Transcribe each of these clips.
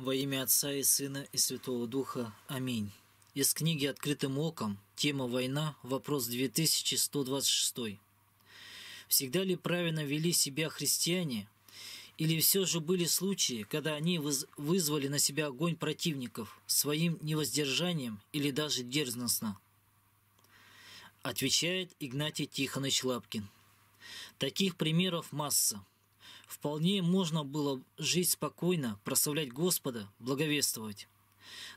Во имя Отца и Сына и Святого Духа. Аминь. Из книги «Открытым оком. Тема «Война. Вопрос 2126». Всегда ли правильно вели себя христиане? Или все же были случаи, когда они вызвали на себя огонь противников своим невоздержанием или даже дерзностно? Отвечает Игнатий Тихонович Лапкин. Таких примеров масса. Вполне можно было жить спокойно, прославлять Господа, благовествовать.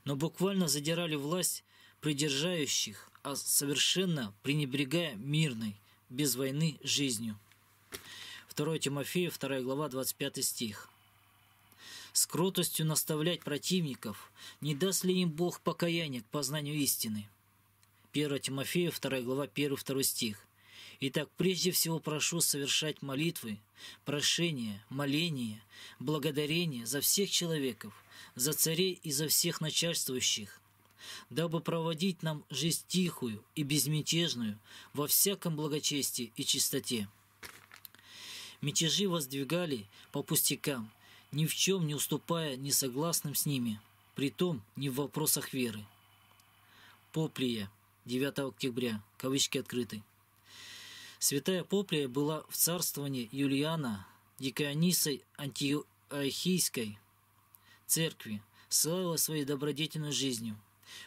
Но буквально задирали власть придержающих, а совершенно пренебрегая мирной, без войны, жизнью. 2 Тимофея, 2 глава, 25 стих. С кротостью наставлять противников, не даст ли им Бог покаяние к познанию истины? 1 Тимофея, 2 глава, 1-2 стих. Итак, прежде всего прошу совершать молитвы, прошения, моления, благодарения за всех человеков, за царей и за всех начальствующих, дабы проводить нам жизнь тихую и безмятежную во всяком благочестии и чистоте. Мятежи воздвигали по пустякам, ни в чем не уступая несогласным с ними, притом не в вопросах веры. Поплия, 9 октября, кавычки открыты. Святая Поплия была в царствовании Юлиана, деканисой Антиохийской церкви, славила своей добродетельной жизнью.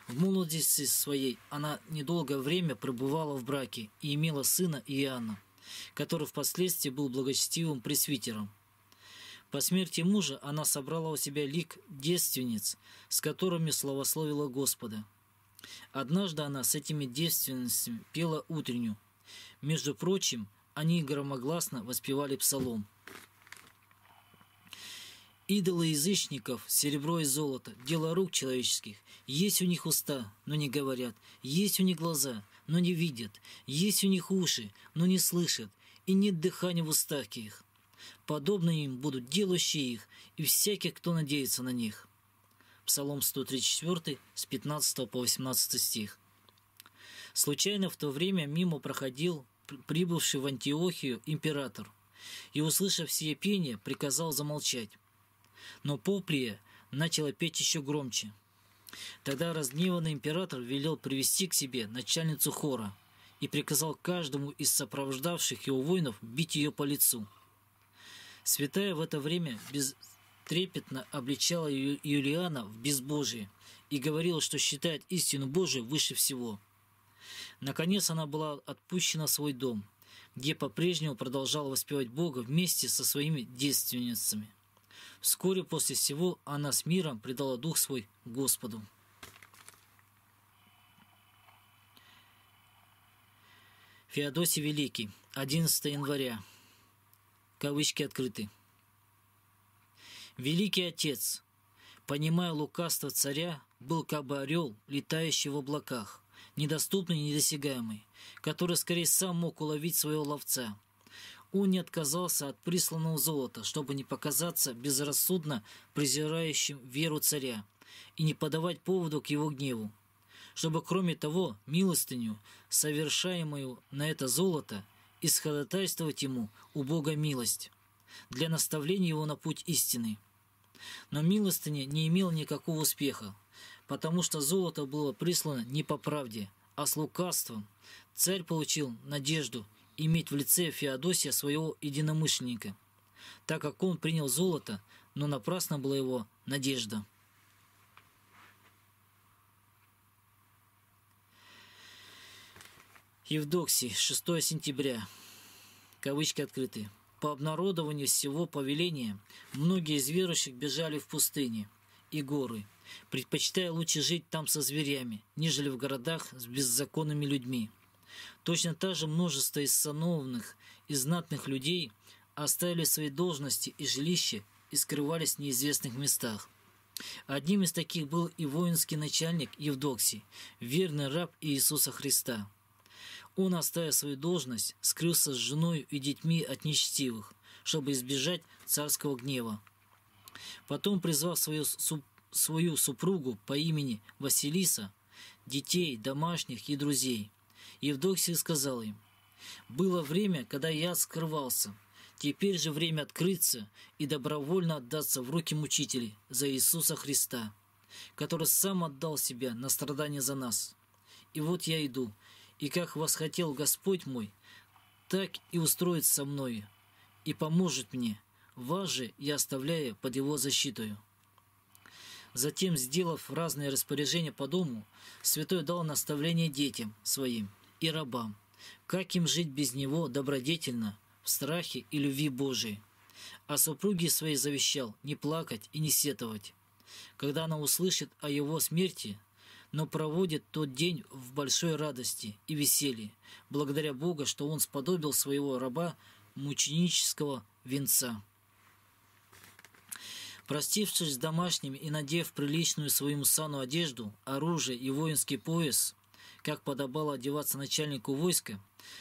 В молодости своей она недолгое время пребывала в браке и имела сына Иоанна, который впоследствии был благочестивым пресвитером. По смерти мужа она собрала у себя лик девственниц, с которыми славословила Господа. Однажды она с этими девственницами пела утреннюю. Между прочим, они громогласно воспевали псалом. Идолы язычников, серебро и золото, дело рук человеческих. Есть у них уста, но не говорят. Есть у них глаза, но не видят. Есть у них уши, но не слышат. И нет дыхания в устах их. Подобны им будут делающие их и всяких, кто надеется на них. Псалом 134, с 15 по 18 стих. Случайно в то время мимо проходил прибывший в Антиохию император и, услышав все пение, приказал замолчать. Но Поплия начала петь еще громче. Тогда разгневанный император велел привести к себе начальницу хора и приказал каждому из сопровождавших его воинов бить ее по лицу. Святая в это время бестрепетно обличала Юлиана в безбожии и говорила, что считает истину Божию выше всего – Наконец она была отпущена в свой дом, где по-прежнему продолжала воспевать Бога вместе со своими девственницами. Вскоре после всего она с миром предала дух свой Господу. Феодосий Великий, 11 января. Кавычки открыты. Великий Отец, понимая лукавство царя, был как бы орел, летающий в облаках – недоступный и недосягаемый, который скорее сам мог уловить своего ловца. Он не отказался от присланного золота, чтобы не показаться безрассудно презирающим веру царя и не подавать поводу к его гневу, чтобы, кроме того, милостыню, совершаемую на это золото, исходотайствовать ему у Бога милость для наставления его на путь истины. Но милостыня не имела никакого успеха, потому что золото было прислано не по правде, а с лукавством. Царь получил надежду иметь в лице Феодосия своего единомышленника, так как он принял золото, но напрасна была его надежда. Евдокси, 6 сентября. Кавычки открыты. По обнародованию всего повеления многие из верующих бежали в пустыне – и горы. Предпочитая лучше жить там со зверями, нежели в городах с беззаконными людьми. Точно так же множество из сановных и знатных людей оставили свои должности и жилища и скрывались в неизвестных местах. Одним из таких был и воинский начальник Евдоксий, верный раб Иисуса Христа. Он, оставив свою должность, скрылся с женой и детьми от нечестивых, чтобы избежать царского гнева. Потом, призвал свою, суп, свою супругу по имени Василиса, детей, домашних и друзей, Евдоксия сказал им, «Было время, когда я скрывался. Теперь же время открыться и добровольно отдаться в руки мучителей за Иисуса Христа, который сам отдал себя на страдания за нас. И вот я иду, и как восхотел Господь мой, так и устроит со мною, и поможет мне, вас же я оставляю под его защитою». Затем, сделав разные распоряжения по дому, святой дал наставление детям своим и рабам, как им жить без него добродетельно, в страхе и любви Божией. А супруге своей завещал не плакать и не сетовать. Когда она услышит о его смерти, но проводит тот день в большой радости и веселье, благодаря Бога, что он сподобил своего раба мученического венца. Простившись с домашним и надев приличную своему сану одежду, оружие и воинский пояс, как подобало одеваться начальнику войска,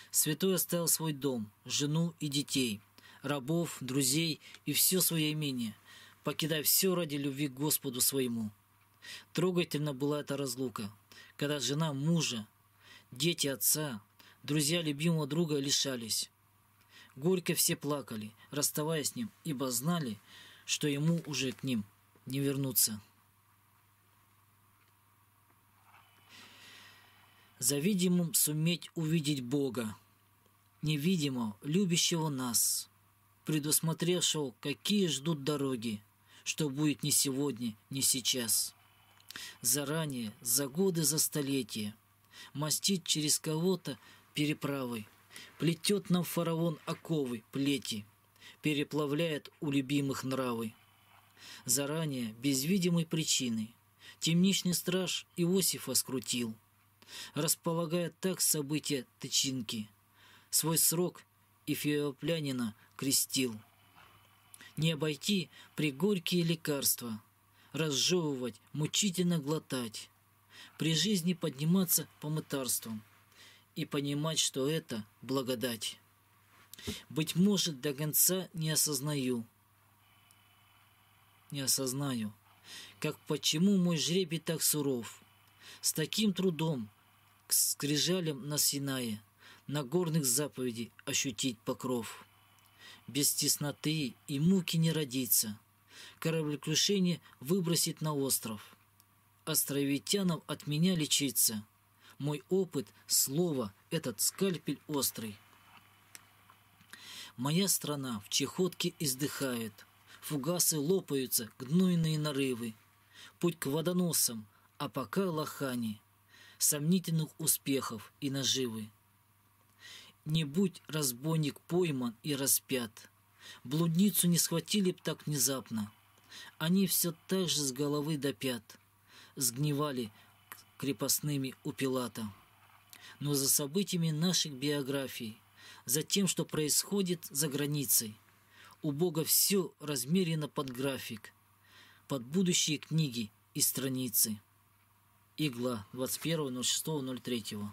святой оставил свой дом, жену и детей, рабов, друзей и все свое имение, покидая все ради любви к Господу своему. Трогательна была эта разлука, когда жена мужа, дети отца, друзья любимого друга лишались. Горько все плакали, расставаясь с ним, ибо знали, что ему уже к ним не вернуться. За видимым суметь увидеть Бога, невидимого, любящего нас, предусмотревшего, какие ждут дороги, что будет ни сегодня, ни сейчас. Заранее, за годы, за столетия, мастит через кого-то переправой, плетет нам фараон оковы, плети – переплавляет у любимых нравы. Заранее, без видимой причины, темничный страж Иосифа скрутил, располагая так события тычинки. Свой срок эфиоплянина крестил. Не обойти при горькие лекарства, разжевывать, мучительно глотать, при жизни подниматься по мытарствам и понимать, что это благодать. Быть может, до конца не осознаю. Не осознаю, как почему мой жребий так суров. С таким трудом, к скрижалям на Синае, на горных заповедей ощутить покров. Без тесноты и муки не родиться. Кораблекрушение выбросить на остров. Островитянам от меня лечиться. Мой опыт, слово, этот скальпель острый. Моя страна в чехотке издыхает. Фугасы лопаются, гнойные нарывы. Путь к водоносам, а пока лохани. Сомнительных успехов и наживы. Не будь разбойник пойман и распят. Блудницу не схватили б так внезапно. Они все так же с головы до пят. Сгнивали крепостными у Пилата. Но за событиями наших биографий за тем, что происходит за границей. У Бога все размерено под график, под будущие книги и страницы. Игла 21.06.03